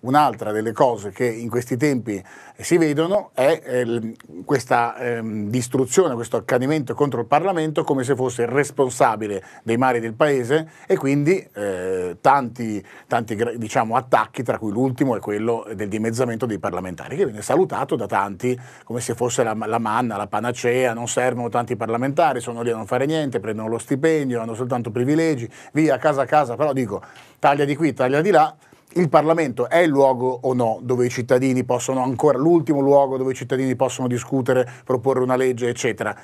Un'altra delle cose che in questi tempi eh, si vedono è eh, questa eh, distruzione, questo accanimento contro il Parlamento come se fosse il responsabile dei mari del Paese e quindi eh, tanti, tanti diciamo, attacchi, tra cui l'ultimo è quello del dimezzamento dei parlamentari, che viene salutato da tanti come se fosse la, la manna, la panacea, non servono tanti parlamentari, sono lì a non fare niente, prendono lo stipendio, hanno soltanto privilegi, via, casa a casa, però dico taglia di qui, taglia di là il Parlamento è il luogo o no dove i cittadini possono, ancora l'ultimo luogo dove i cittadini possono discutere, proporre una legge, eccetera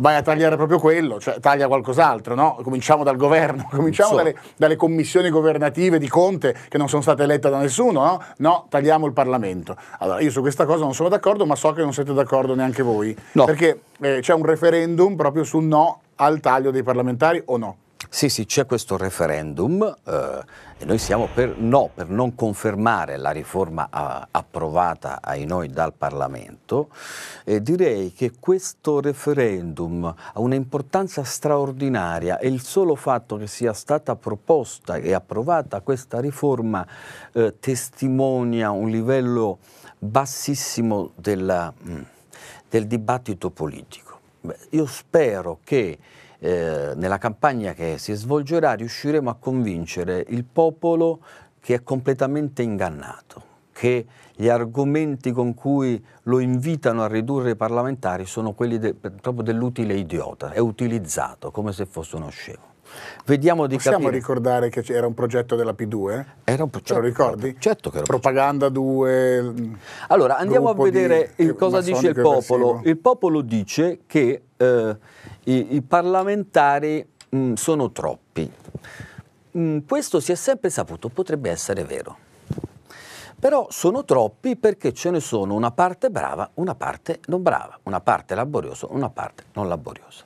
vai a tagliare proprio quello, cioè taglia qualcos'altro, no? Cominciamo dal governo, cominciamo so. dalle, dalle, commissioni governative di Conte che non sono state elette da nessuno, no? No, tagliamo il Parlamento. Allora, io su questa cosa non sono d'accordo, ma so che non siete d'accordo neanche voi, no. perché eh, c'è un referendum proprio sul no al taglio dei parlamentari o no? Sì, sì, c'è questo referendum eh, e noi siamo per no, per non confermare la riforma a, approvata ai noi dal Parlamento. E direi che questo referendum ha un'importanza straordinaria e il solo fatto che sia stata proposta e approvata questa riforma eh, testimonia un livello bassissimo della, mm, del dibattito politico. Beh, io spero che eh, nella campagna che si svolgerà riusciremo a convincere il popolo che è completamente ingannato, che gli argomenti con cui lo invitano a ridurre i parlamentari sono quelli de, proprio dell'utile idiota, è utilizzato come se fosse uno scemo. Vediamo di Possiamo capire. ricordare che era un progetto della P2? Era un progetto. Te lo ricordi? Certo che era Propaganda 2. Allora, andiamo a vedere di, eh, cosa dice il popolo. Il popolo dice che eh, i, i, parlamentari mh, mm, sono troppi. Mh, mm, questo si è sempre saputo, potrebbe essere vero. Però sono troppi perché ce ne sono una parte brava, una parte non brava, una parte laboriosa, una parte non laboriosa.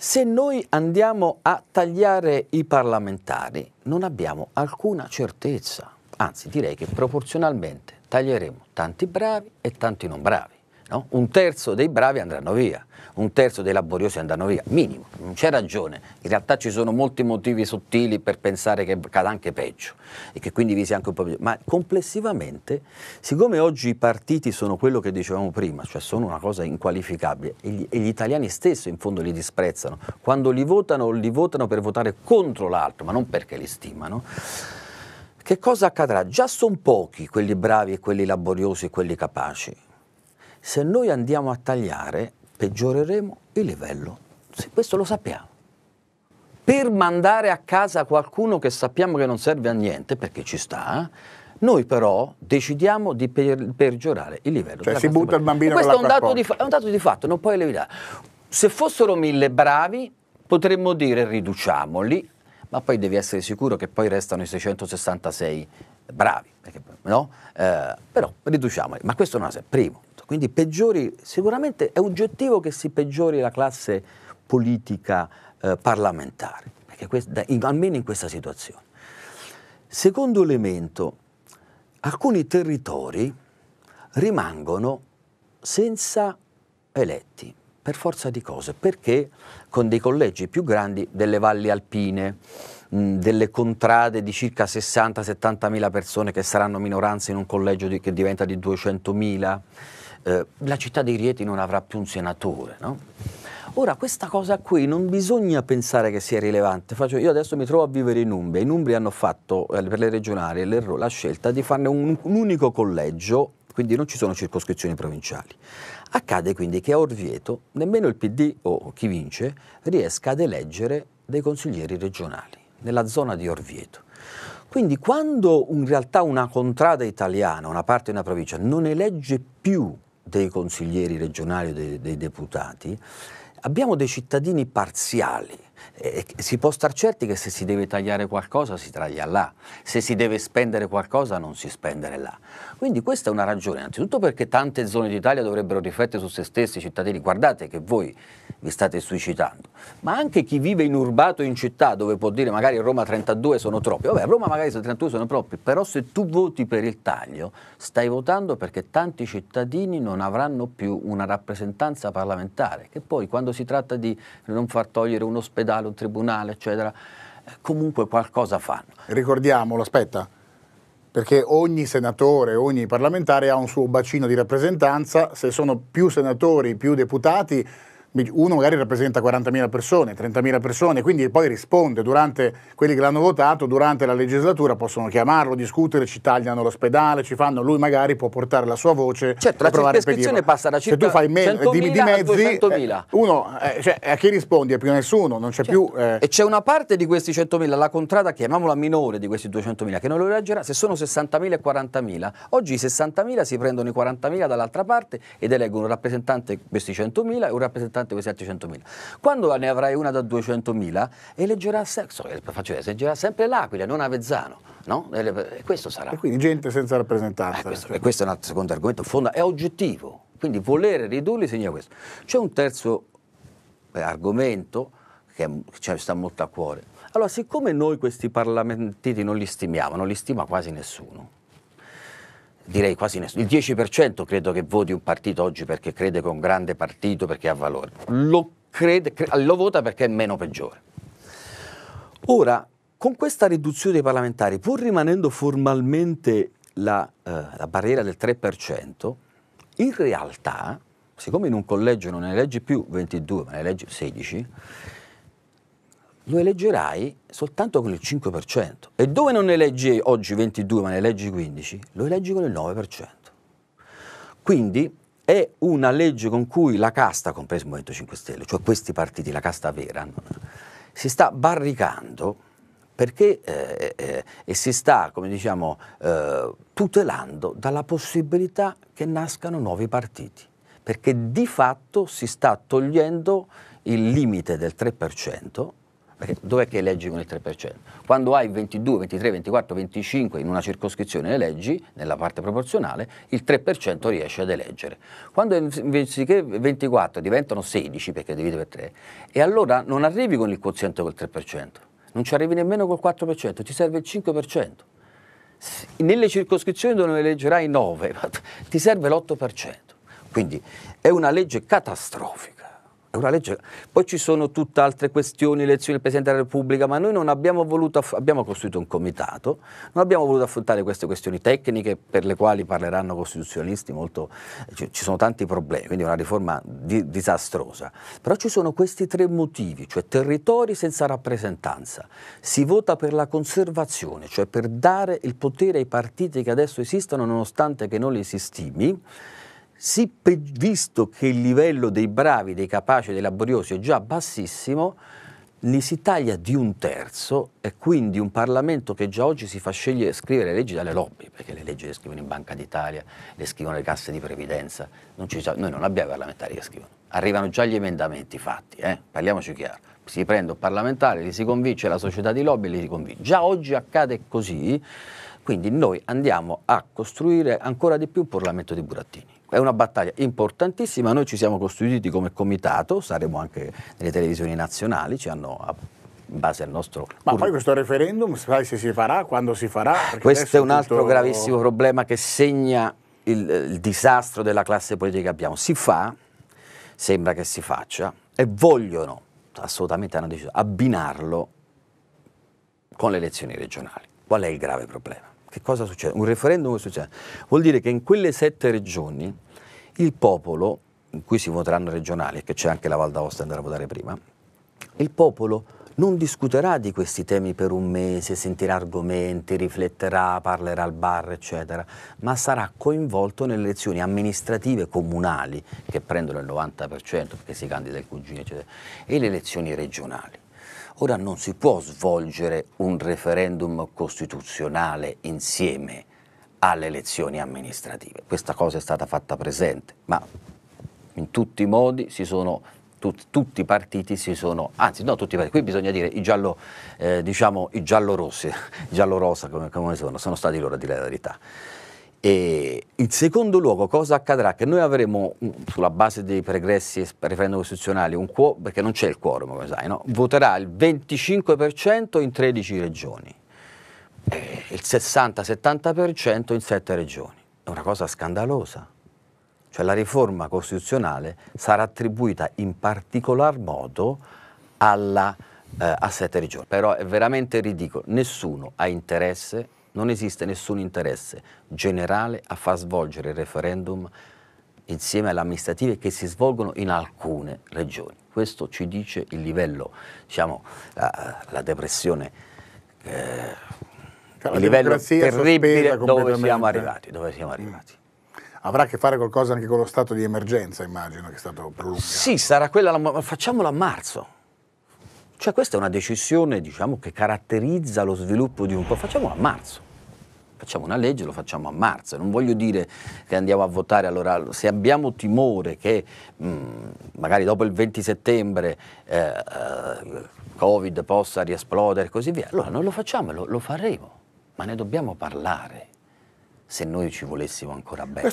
Se noi andiamo a tagliare i parlamentari non abbiamo alcuna certezza, anzi direi che proporzionalmente taglieremo tanti bravi e tanti non bravi no? un terzo dei bravi andranno via, un terzo dei laboriosi andranno via, minimo, non c'è ragione, in realtà ci sono molti motivi sottili per pensare che cada anche peggio e che quindi vi sia anche un po' meglio, ma complessivamente, siccome oggi i partiti sono quello che dicevamo prima, cioè sono una cosa inqualificabile e gli, e gli italiani stessi in fondo li disprezzano, quando li votano li votano per votare contro l'altro, ma non perché li stimano, che cosa accadrà? Già sono pochi quelli bravi e quelli laboriosi e quelli capaci se noi andiamo a tagliare, peggioreremo il livello. Se questo lo sappiamo. Per mandare a casa qualcuno che sappiamo che non serve a niente, perché ci sta, eh, noi però decidiamo di peggiorare il livello. Cioè si butta il bambino Questo è un, dato è un dato di fatto, non puoi levitare. Se fossero mille bravi, potremmo dire riduciamoli, ma poi devi essere sicuro che poi restano i 666 bravi, perché, no? eh, però riduciamoli. Ma questo non è primo. Quindi peggiori, sicuramente è oggettivo che si peggiori la classe politica eh, parlamentare, questo, da, in, almeno in questa situazione. Secondo elemento, alcuni territori rimangono senza eletti, per forza di cose, perché con dei collegi più grandi delle valli alpine, mh, delle contrade di circa 60-70 mila persone che saranno minoranze in un collegio di, che diventa di 200 mila, eh, la città di Rieti non avrà più un senatore. No? Ora, questa cosa qui non bisogna pensare che sia rilevante. io adesso mi trovo a vivere in Umbria. In Umbria hanno fatto eh, per le regionali la scelta di farne un, un unico collegio, quindi non ci sono circoscrizioni provinciali. Accade quindi che a Orvieto nemmeno il PD o chi vince riesca ad eleggere dei consiglieri regionali nella zona di Orvieto. Quindi quando in realtà una contrada italiana, una parte di una provincia, non elegge più dei consiglieri regionali o dei, dei deputati, abbiamo dei cittadini parziali. E si può star certi che se si deve tagliare qualcosa si taglia là, se si deve spendere qualcosa non si spendere là. Quindi questa è una ragione, innanzitutto perché tante zone d'Italia dovrebbero riflettere su se stessi i cittadini. Guardate che voi vi state suicidando, ma anche chi vive in urbato in città dove può dire magari Roma 32 sono troppi, vabbè Roma magari 32 sono troppi, però se tu voti per il taglio stai votando perché tanti cittadini non avranno più una rappresentanza parlamentare, che poi quando si tratta di non far togliere un ospedale, un tribunale, eccetera, eh, comunque qualcosa fanno. Ricordiamolo, aspetta, perché ogni senatore, ogni parlamentare ha un suo bacino di rappresentanza, se sono più senatori, più deputati, uno magari rappresenta 40.000 persone, 30.000 persone, quindi poi risponde durante quelli che l'hanno votato, durante la legislatura possono chiamarlo, discutere, ci tagliano l'ospedale, ci fanno, lui magari può portare la sua voce certo, per provare a passa da circa Se tu fai me- di, di mezzi, eh, uno, eh, cioè, a chi rispondi? A più nessuno, non c'è certo. più... Eh. E c'è una parte di questi 100.000, la contrada, chiamiamola minore di questi 200.000, che non lo reagirà, se sono 60.000 e 40.000, oggi i 60.000 si prendono i 40.000 dall'altra parte ed eleggono un rappresentante questi 100.000 e un rappresentante 750 quei 700.000. Quando ne avrai una da 200.000, eleggerà, so, eh, eleggerà sempre l'Aquila, non Avezzano. No? E questo sarà. E quindi gente senza rappresentanza. Eh, questo, cioè. e questo è un altro secondo argomento, fonda, è oggettivo. Quindi volere ridurli segna questo. C'è un terzo eh, argomento che ci cioè, sta molto a cuore. Allora, siccome noi questi parlamentari non li stimiamo, non li stima quasi nessuno, direi quasi nessuno, il 10% credo che voti un partito oggi perché crede che è un grande partito, perché ha valore. Lo, crede, lo vota perché è meno peggiore. Ora, con questa riduzione dei parlamentari, pur rimanendo formalmente la, eh, la barriera del 3%, in realtà, siccome in un collegio non ne eleggi più 22, ma ne eleggi 16, lo eleggerai soltanto con il 5%. E dove non ne eleggi oggi 22 ma ne eleggi 15, lo eleggi con il 9%. Quindi è una legge con cui la casta, compreso il Movimento 5 Stelle, cioè questi partiti, la casta vera, si sta barricando perché eh, eh, e si sta, come diciamo, eh, tutelando dalla possibilità che nascano nuovi partiti, perché di fatto si sta togliendo il limite del 3% perché dov'è che leggi con il 3%? Quando hai 22, 23, 24, 25 in una circoscrizione le leggi, nella parte proporzionale, il 3% riesce ad eleggere. Quando invece 24 diventano 16 perché dividi per 3, e allora non arrivi con il quoziente col 3%, non ci arrivi nemmeno col 4%, ti serve il 5%. Nelle circoscrizioni dove eleggerai 9, ti serve l'8%. Quindi è una legge catastrofica è una legge. Poi ci sono tutte altre questioni, elezioni del Presidente della Repubblica, ma noi non abbiamo voluto, aff- abbiamo costruito un comitato, non abbiamo voluto affrontare queste questioni tecniche per le quali parleranno costituzionalisti, molto, ci, ci sono tanti problemi, quindi è una riforma di- disastrosa. Però ci sono questi tre motivi, cioè territori senza rappresentanza, si vota per la conservazione, cioè per dare il potere ai partiti che adesso esistono nonostante che non li si stimi, si, visto che il livello dei bravi, dei capaci, dei laboriosi è già bassissimo, li si taglia di un terzo e quindi un Parlamento che già oggi si fa scegliere, scrivere le leggi dalle lobby, perché le leggi le scrivono in Banca d'Italia, le scrivono le casse di previdenza, non sa- noi non abbiamo parlamentari che scrivono, arrivano già gli emendamenti fatti, eh? parliamoci chiaro, si prende un parlamentare, li si convince la società di lobby, li si convince, già oggi accade così, quindi noi andiamo a costruire ancora di più un Parlamento di burattini è una battaglia importantissima, noi ci siamo costituiti come comitato, saremo anche nelle televisioni nazionali, ci hanno in base al nostro... Ma pur... poi questo referendum, sai se si farà, quando si farà? Ah, questo è un altro tutto... gravissimo problema che segna il, eh, il disastro della classe politica che abbiamo. Si fa, sembra che si faccia, e vogliono, assolutamente hanno deciso, abbinarlo con le elezioni regionali. Qual è il grave problema? Che cosa succede? Un referendum che succede? Vuol dire che in quelle sette regioni il popolo, in cui si voteranno regionali, che c'è anche la Val d'Aosta andrà a votare prima, il popolo non discuterà di questi temi per un mese, sentirà argomenti, rifletterà, parlerà al bar, eccetera, ma sarà coinvolto nelle elezioni amministrative comunali, che prendono il 90% perché si candida il cugino, eccetera, e le elezioni regionali. Ora non si può svolgere un referendum costituzionale insieme alle elezioni amministrative. Questa cosa è stata fatta presente, ma in tutti i modi si sono Tut, tutti i partiti si sono, anzi no tutti i partiti, qui bisogna dire i giallo, eh, diciamo i giallorossi, giallorosa come, come sono, sono stati loro a dire la verità. E in secondo luogo cosa accadrà? Che noi avremo, mm, sulla base dei pregressi referendum costituzionali, un quo, perché non c'è il quorum, come sai, no? voterà il 25% in 13 regioni, e il 60-70% in 7 regioni. È una cosa scandalosa. Cioè la riforma costituzionale sarà attribuita in particolar modo alla, eh, a 7 regioni. Però è veramente ridicolo, nessuno ha interesse non esiste nessun interesse generale a far svolgere il referendum insieme alle amministrative che si svolgono in alcune regioni. Questo ci dice il livello, diciamo, la, la depressione, eh, cioè, il livello terribile dove siamo arrivati. Dove siamo mm. arrivati. Mm. Avrà a che fare qualcosa anche con lo stato di emergenza, immagino, che è stato prolungato. Sì, sarà quella, la, facciamola a marzo cioè questa è una decisione diciamo, che caratterizza lo sviluppo di un po'. Facciamolo a marzo. Facciamo una legge, lo facciamo a marzo. Non voglio dire che andiamo a votare, allora se abbiamo timore che mh, mm, magari dopo il 20 settembre eh, eh, Covid possa riesplodere e così via, allora non lo facciamo, lo, lo faremo, ma ne dobbiamo parlare se noi ci volessimo ancora bene.